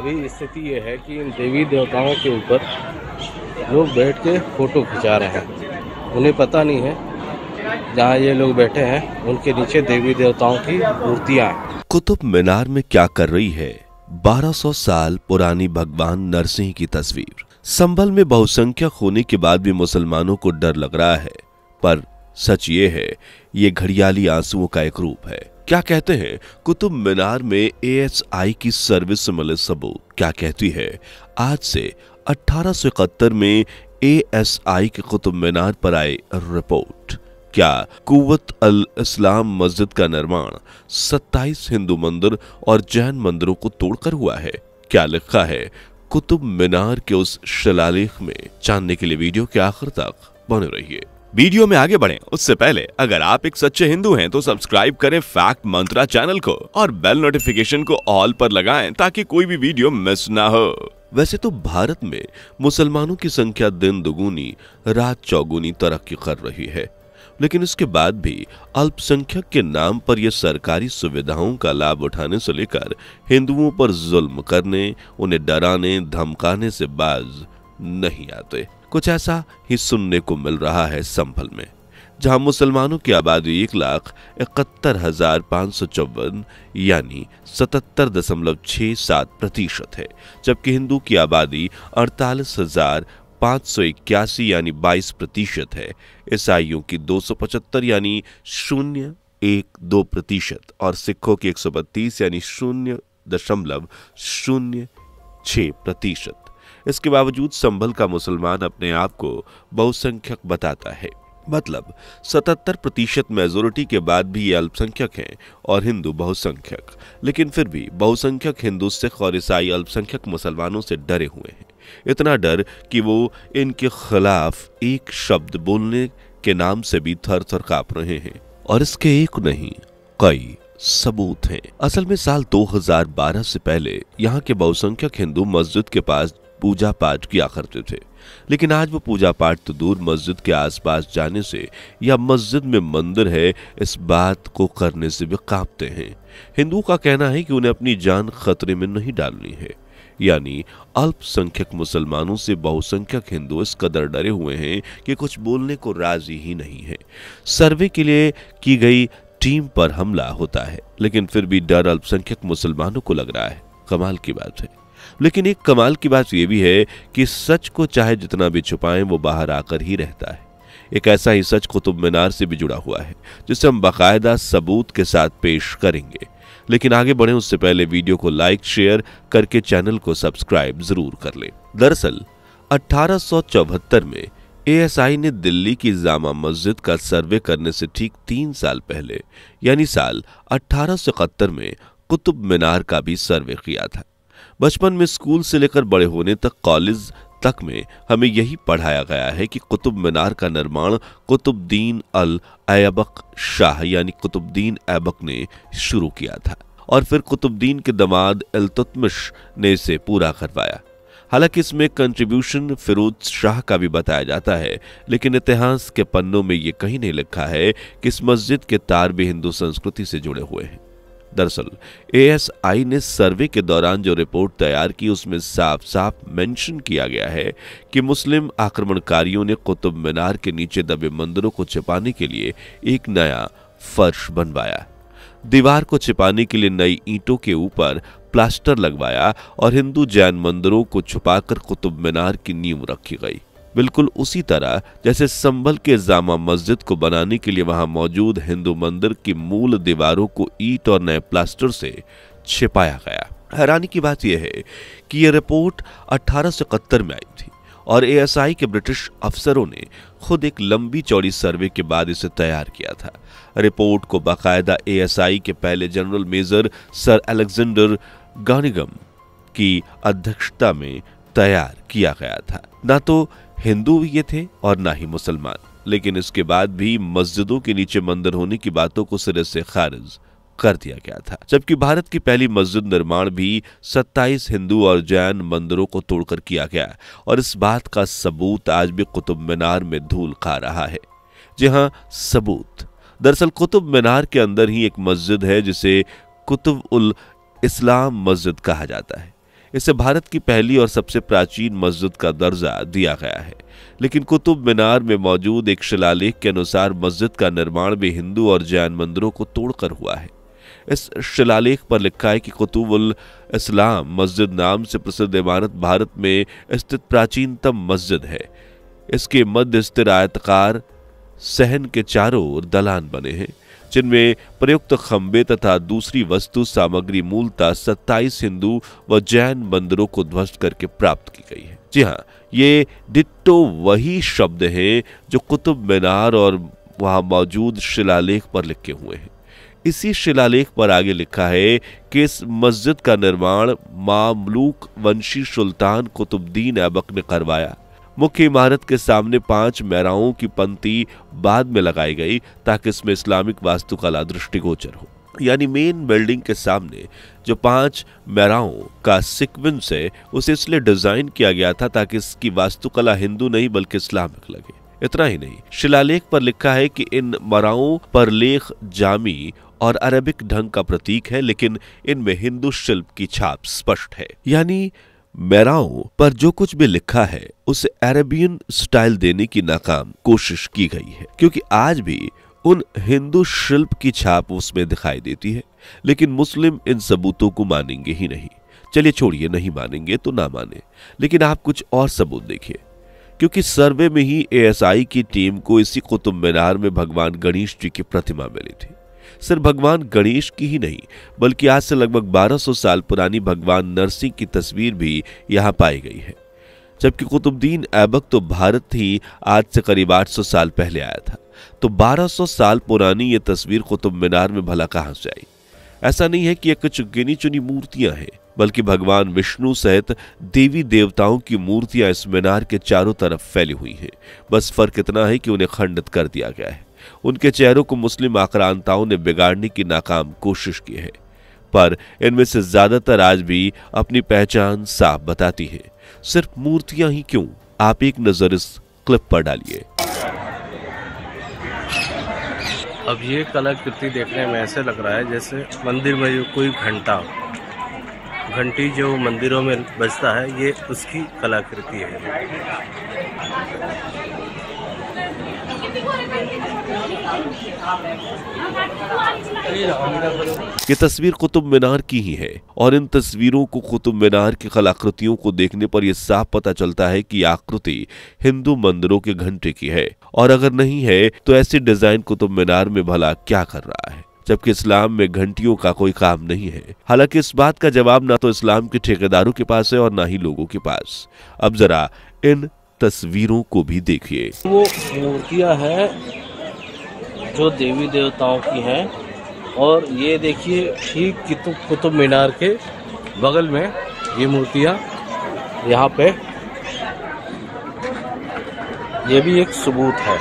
अभी स्थिति ये है कि इन देवी देवताओं के ऊपर लोग बैठ के फ़ोटो खिंचा रहे हैं उन्हें पता नहीं है जहाँ ये लोग बैठे हैं उनके नीचे देवी देवताओं की मूर्तियाँ कुतुब मीनार में क्या कर रही है 1200 साल पुरानी भगवान नरसिंह की तस्वीर संबल में बहुसंख्यक होने के बाद भी मुसलमानों को डर लग रहा है पर सच ये है ये घड़ियाली आंसुओं का एक रूप है क्या कहते हैं कुतुब मीनार में एएसआई की सर्विस से मिले सबूत क्या कहती है आज से अठारह में एएसआई के कुतुब मीनार पर आई रिपोर्ट क्या कुत अल इस्लाम मस्जिद का निर्माण 27 हिंदू मंदिर और जैन मंदिरों को तोड़कर हुआ है क्या लिखा है कुतुब मीनार के उस शिलालेख में जानने के लिए वीडियो के आखिर तक बने रहिए वीडियो में आगे बढ़े उससे पहले अगर आप एक सच्चे हिंदू हैं तो सब्सक्राइब करें फैक्ट मंत्रा चैनल को और बेल नोटिफिकेशन को ऑल पर लगाएं ताकि कोई भी वीडियो मिस ना हो वैसे तो भारत में मुसलमानों की संख्या दिन दुगुनी रात चौगुनी तरक्की कर रही है लेकिन इसके बाद भी अल्पसंख्यक के नाम पर यह सरकारी सुविधाओं का लाभ उठाने से लेकर हिंदुओं पर जुल्म करने उन्हें डराने धमकाने से बाज नहीं आते कुछ ऐसा ही सुनने को मिल रहा है संभल में जहां मुसलमानों की आबादी एक लाख इकहत्तर हजार पाँच सौ चौवन यानी सतहत्तर दशमलव छ सात प्रतिशत है जबकि हिंदू की आबादी अड़तालीस हजार पाँच सौ इक्यासी यानी बाईस प्रतिशत है ईसाइयों की दो सौ पचहत्तर यानी शून्य एक दो प्रतिशत और सिखों की एक सौ बत्तीस यानी शून्य दशमलव शून्य छ प्रतिशत इसके बावजूद संभल का मुसलमान अपने आप को बहुसंख्यक बताता है मतलब 77 प्रतिशत मेजोरिटी के बाद भी ये अल्पसंख्यक हैं और हिंदू बहुसंख्यक लेकिन फिर भी बहुसंख्यक हिंदू सिख और ईसाई अल्पसंख्यक मुसलमानों से डरे हुए हैं इतना डर कि वो इनके खिलाफ एक शब्द बोलने के नाम से भी थर थर काप रहे हैं और इसके एक नहीं कई सबूत हैं असल में साल 2012 से पहले यहाँ के बहुसंख्यक हिंदू मस्जिद के पास पूजा पाठ किया करते थे लेकिन आज वो पूजा पाठ तो दूर मस्जिद के आसपास जाने से या मस्जिद में मंदिर है इस बात को करने से भी कांपते हैं हिंदुओं का कहना है कि उन्हें अपनी जान खतरे में नहीं डालनी है यानी अल्पसंख्यक मुसलमानों से बहुसंख्यक हिंदू इस कदर डरे हुए हैं कि कुछ बोलने को राजी ही नहीं है सर्वे के लिए की गई टीम पर हमला होता है लेकिन फिर भी डर अल्पसंख्यक मुसलमानों को लग रहा है कमाल की बात है लेकिन एक कमाल की बात यह भी है कि सच को चाहे जितना भी छुपाएं वो बाहर आकर ही रहता है एक ऐसा ही सच कुतुब मीनार से भी जुड़ा हुआ है जिसे हम बाकायदा सबूत के साथ पेश करेंगे लेकिन आगे बढ़े उससे पहले वीडियो को लाइक शेयर करके चैनल को सब्सक्राइब जरूर कर लें दरअसल अठारह में एएसआई ने दिल्ली की जामा मस्जिद का सर्वे करने से ठीक तीन साल पहले यानी साल अठारह में कुतुब मीनार का भी सर्वे किया था बचपन में स्कूल से लेकर बड़े होने तक कॉलेज तक में हमें यही पढ़ाया गया है कि कुतुब मीनार का निर्माण कुतुबद्दीन अल ऐबक शाह यानी कुतुबद्दीन ऐबक ने शुरू किया था और फिर कुतुबद्दीन के दमाद अलतुतमिश ने इसे पूरा करवाया हालांकि इसमें कंट्रीब्यूशन फिरोज शाह का भी बताया जाता है लेकिन इतिहास के पन्नों में ये कहीं नहीं लिखा है कि इस मस्जिद के तार भी हिंदू संस्कृति से जुड़े हुए हैं दरअसल एएसआई ने सर्वे के दौरान जो रिपोर्ट तैयार की उसमें साफ साफ मेंशन किया गया है कि मुस्लिम आक्रमणकारियों ने कुतुब मीनार के नीचे दबे मंदिरों को छिपाने के लिए एक नया फर्श बनवाया दीवार को छिपाने के लिए नई ईंटों के ऊपर प्लास्टर लगवाया और हिंदू जैन मंदिरों को छुपाकर कुतुब मीनार की नींव रखी गई बिल्कुल उसी तरह जैसे संभल के जामा मस्जिद को बनाने के लिए वहां मौजूद हिंदू मंदिर की मूल दीवारों को ईट और नए प्लास्टर से छिपाया गया हैरानी की बात यह है कि यह रिपोर्ट अठारह में आई थी और एएसआई के ब्रिटिश अफसरों ने खुद एक लंबी चौड़ी सर्वे के बाद इसे तैयार किया था रिपोर्ट को बाकायदा एएसआई के पहले general major sir Alexander Cunningham की अध्यक्षता में तैयार किया गया था ना तो हिंदू भी ये थे और ना ही मुसलमान लेकिन इसके बाद भी मस्जिदों के नीचे मंदिर होने की बातों को सिरे से खारिज कर दिया गया था जबकि भारत की पहली मस्जिद निर्माण भी 27 हिंदू और जैन मंदिरों को तोड़कर किया गया और इस बात का सबूत आज भी कुतुब मीनार में धूल खा रहा है जी हाँ सबूत दरअसल कुतुब मीनार के अंदर ही एक मस्जिद है जिसे कुतुब उल इस्लाम मस्जिद कहा जाता है इसे भारत की पहली और सबसे प्राचीन मस्जिद का दर्जा दिया गया है लेकिन कुतुब मीनार में मौजूद एक शिलालेख के अनुसार मस्जिद का निर्माण भी हिंदू और जैन मंदिरों को तोड़कर हुआ है इस शिलालेख पर लिखा है कि कुतुबुल इस्लाम मस्जिद नाम से प्रसिद्ध इमारत भारत में स्थित प्राचीनतम मस्जिद है इसके मध्य स्थिर आयतकार सहन के चारों ओर दलान बने हैं जिनमें प्रयुक्त खम्बे तथा दूसरी वस्तु सामग्री मूलता सत्ताईस हिंदू व जैन मंदिरों को ध्वस्त करके प्राप्त की गई है जी हाँ ये डिट्टो वही शब्द हैं जो कुतुब मीनार और वहां मौजूद शिलालेख पर लिखे हुए हैं इसी शिलालेख पर आगे लिखा है कि इस मस्जिद का निर्माण मामलूक वंशी सुल्तान कुतुबद्दीन ऐबक ने करवाया मुख्य इमारत के सामने पांच मैराओं की पंक्ति बाद में लगाई गई ताकि इसमें इस्लामिक वास्तुकला दृष्टिगोचर हो यानी मेन बिल्डिंग के सामने जो पांच मैराओं का सिक्वेंस है उसे इसलिए डिजाइन किया गया था ताकि इसकी वास्तुकला हिंदू नहीं बल्कि इस्लामिक लगे इतना ही नहीं शिलालेख पर लिखा है कि इन मराओं पर लेख जामी और अरबिक ढंग का प्रतीक है लेकिन इनमें हिंदू शिल्प की छाप स्पष्ट है यानी मैराओं पर जो कुछ भी लिखा है उसे अरेबियन स्टाइल देने की नाकाम कोशिश की गई है क्योंकि आज भी उन हिंदू शिल्प की छाप उसमें दिखाई देती है लेकिन मुस्लिम इन सबूतों को मानेंगे ही नहीं चलिए छोड़िए नहीं मानेंगे तो ना माने लेकिन आप कुछ और सबूत देखिए क्योंकि सर्वे में ही एएसआई की टीम को इसी कुतुब मीनार में भगवान गणेश जी की प्रतिमा मिली थी सिर्फ भगवान गणेश की ही नहीं बल्कि आज से लगभग 1200 साल पुरानी भगवान नरसिंह की तस्वीर भी यहाँ पाई गई है जबकि कुतुबुद्दीन ऐबक तो भारत ही आज से करीब 800 साल पहले आया था तो 1200 साल पुरानी ये तस्वीर कुतुब मीनार में भला कहाँ से आई ऐसा नहीं है कि ये कुछ गिनी चुनी मूर्तियां हैं बल्कि भगवान विष्णु सहित देवी देवताओं की मूर्तियां इस मीनार के चारों तरफ फैली हुई हैं बस फर्क इतना है कि उन्हें खंडित कर दिया गया है उनके चेहरों को मुस्लिम आक्रांताओं ने बिगाड़ने की नाकाम कोशिश की है पर इनमें से ज्यादातर आज भी अपनी पहचान साफ बताती है सिर्फ मूर्तियां ही क्यों आप एक नजर इस क्लिप पर डालिए अब ये कलाकृति देखने में ऐसे लग रहा है जैसे मंदिर में जो कोई घंटा घंटी जो मंदिरों में बजता है ये उसकी कलाकृति है ये तस्वीर कुतुब मीनार की ही है और इन तस्वीरों को कुतुब मीनार की कलाकृतियों को देखने पर यह साफ पता चलता है कि आकृति हिंदू मंदिरों के घंटे की है और अगर नहीं है तो ऐसी डिजाइन कुतुब मीनार में भला क्या कर रहा है जबकि इस्लाम में घंटियों का कोई काम नहीं है हालांकि इस बात का जवाब ना तो इस्लाम के ठेकेदारों के पास है और ना ही लोगों के पास अब जरा इन तस्वीरों को भी देखिए वो मूर्तियां हैं जो देवी देवताओं की हैं और ये देखिए ठीक कुतुब कुतुब मीनार के बगल में ये मूर्तियां यहाँ पे ये भी एक सबूत है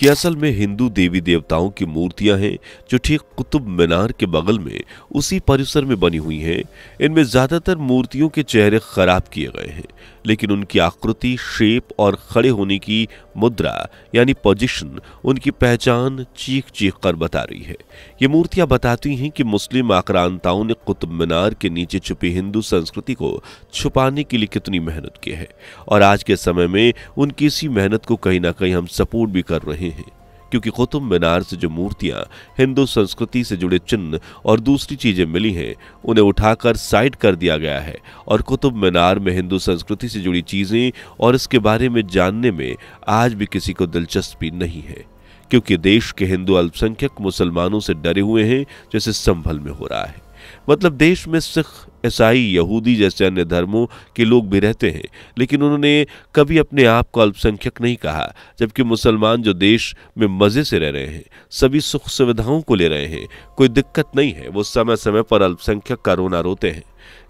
कि असल में हिंदू देवी देवताओं की मूर्तियां हैं जो ठीक कुतुब मीनार के बगल में उसी परिसर में बनी हुई हैं इनमें ज़्यादातर मूर्तियों के चेहरे खराब किए गए हैं लेकिन उनकी आकृति शेप और खड़े होने की मुद्रा यानी पोजिशन उनकी पहचान चीख चीख कर बता रही है ये मूर्तियां बताती हैं कि मुस्लिम आक्रांताओं ने कुतुब मीनार के नीचे छुपी हिंदू संस्कृति को छुपाने के लिए कितनी मेहनत की है और आज के समय में उनकी इसी मेहनत को कहीं ना कहीं हम सपोर्ट भी कर रहे हैं रहे हैं क्योंकि कुतुब मीनार से जो मूर्तियां हिंदू संस्कृति से जुड़े चिन्ह और दूसरी चीजें मिली हैं उन्हें उठाकर साइड कर दिया गया है और कुतुब मीनार में हिंदू संस्कृति से जुड़ी चीजें और इसके बारे में जानने में आज भी किसी को दिलचस्पी नहीं है क्योंकि देश के हिंदू अल्पसंख्यक मुसलमानों से डरे हुए हैं जैसे संभल में हो रहा है मतलब देश में सिख ईसाई यहूदी जैसे अन्य धर्मों के लोग भी रहते हैं लेकिन उन्होंने कभी अपने आप को अल्पसंख्यक नहीं कहा जबकि मुसलमान जो देश में मज़े से रह रहे हैं सभी सुख सुविधाओं को ले रहे हैं कोई दिक्कत नहीं है वो समय समय पर अल्पसंख्यक का रोना रोते हैं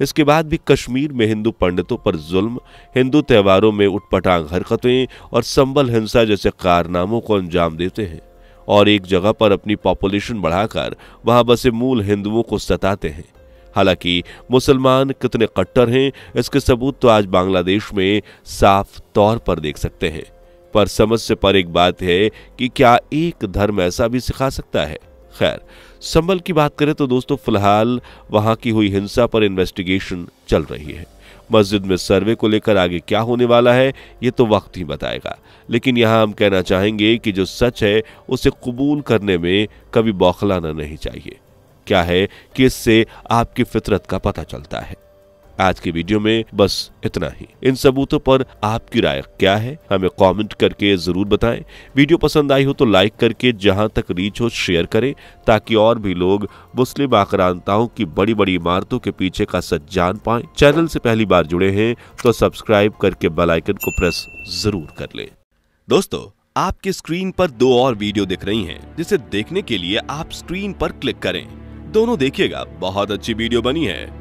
इसके बाद भी कश्मीर में हिंदू पंडितों पर जुल्म हिंदू त्योहारों में उठपटांग हरकतें और संबल हिंसा जैसे कारनामों को अंजाम देते हैं और एक जगह पर अपनी पॉपुलेशन बढ़ाकर वहां बसे मूल हिंदुओं को सताते हैं हालांकि मुसलमान कितने कट्टर हैं इसके सबूत तो आज बांग्लादेश में साफ तौर पर देख सकते हैं पर समझ से पर एक बात है कि क्या एक धर्म ऐसा भी सिखा सकता है खैर संबल की बात करें तो दोस्तों फिलहाल वहां की हुई हिंसा पर इन्वेस्टिगेशन चल रही है मस्जिद में सर्वे को लेकर आगे क्या होने वाला है ये तो वक्त ही बताएगा लेकिन यहाँ हम कहना चाहेंगे कि जो सच है उसे कबूल करने में कभी बौखलाना नहीं चाहिए क्या है कि इससे आपकी फितरत का पता चलता है आज की वीडियो में बस इतना ही इन सबूतों पर आपकी राय क्या है हमें कमेंट करके जरूर बताएं वीडियो पसंद आई हो तो लाइक करके जहां तक रीच हो शेयर करें ताकि और भी लोग मुस्लिम आक्रांताओं की बड़ी बड़ी इमारतों के पीछे का सच जान पाए चैनल से पहली बार जुड़े हैं तो सब्सक्राइब करके बेलाइकन को प्रेस जरूर कर ले दोस्तों आपके स्क्रीन पर दो और वीडियो दिख रही हैं, जिसे देखने के लिए आप स्क्रीन पर क्लिक करें दोनों देखिएगा बहुत अच्छी वीडियो बनी है